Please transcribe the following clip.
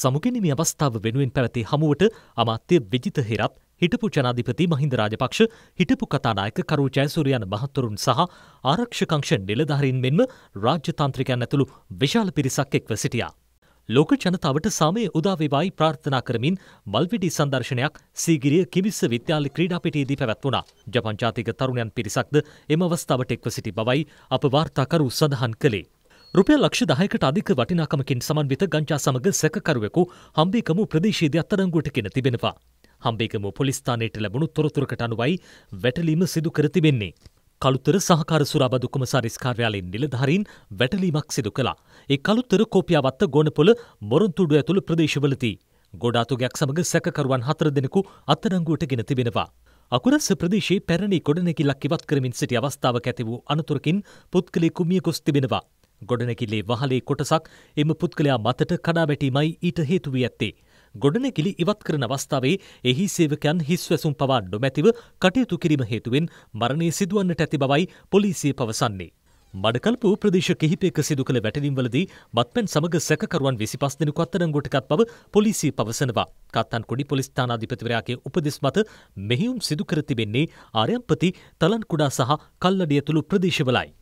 සමුගෙනීමේ අවස්ථාව වෙනුවෙන් පැවති හමුවට අමාත්‍ය විජිත හෙරත් හිටපු ජනාධිපති මහින්ද රාජපක්ෂ හිටපු කතානායක කරු ජයසූරියන මහත්තුරුන් සහ ආරක්ෂකංශ නිලධාරීන් මෙන්ම රාජ්‍යතාන්ත්‍රිකයන් ඇතුළු විශාල පිරිසක් එක්ව සිටියා. ලෝක ජනතාවට සමය උදාවේවායි ප්‍රාර්ථනා කරමින් මල්විඩි සංදර්ශනයක් සීගිරිය කිවිස්ස විද්‍යාල ක්‍රීඩාපිටයේදී පැවැත්වුණා. ජපන් ජාතික තරුණයන් පිරිසක්ද එම අවස්ථාවට එක්ව සිටි බවයි අප වාර්තාකරු සඳහන් කළේ. රුපියල් ලක්ෂ දහයකට අධික වටිනාකමකින් සමන්විත ගංචා සමග සැකකරුවෙකු හම්බේකමු ප්‍රදේශයේදී අත්අඩංගුවට ගෙන තිබෙනවා. හම්බේකමු පොලිස්ථානයට ලැබුණු තොරතුරකට අනුවයි වැටලීම සිදු කර තිබෙන්නේ. කළුතර සහකාර සුරාබදු කොමසාරිස් කාර්යාලයෙන් නිලධාරීන් වැටලීමක් සිදු කළා. ඒ කළුතර කෝපියාවත්ත ගෝනපොළ මොරොන්තුඩු ඇතුළු ප්‍රදේශවලදී. ගොඩාතුගයක් සමග සැකකරුවන් හතර දෙනෙකු අත්අඩංගුවට ගෙන තිබෙනවා. අකුරස්ස ප්‍රදේශයේ පැරණි ගොඩනැගිල්ලක් ඉවත් කරමින් සිටි අවස්ථාවක් ඇති වූ අනතුරකින් පුද්ගලයෙකු මියගොස් තිබෙනවා. ගොඩනැකිලේ වහලේ කොටසක් එම පුද්ගලයා මතට කඩාවැටීමයි ඊට හේතුවී ඇත්තේ. ගොඩනැකිලි ඉවත් කරන අවස්ථාවේ එහි සේවකයන් හිස්වැසුම් පවා නොමැතිව කටයුතු කිරීම හේතුවෙන් මරණය සිදුවන්නට ඇති බවයි පොලිසිය පවසන්නේ. මඩකල්ප ප්‍රදේශ කිහිපයක සිදු කළ වැටලින්වලදී බත්මැන් සමග සැකරුවන් විසි පස් දෙනු කත්තරංගොටකත් බව පොලිසිය පවසනවා. කත්තන්කොඩි පොලිස්ථානාධිපතිවරයාගේ උපදෙස් මත මෙහියුම් සිදුකර තිබෙන්නේ ආරයම්පති තලන්කුඩා සහ කල්ලඩිය තුළු ප්‍රදේශවලයි.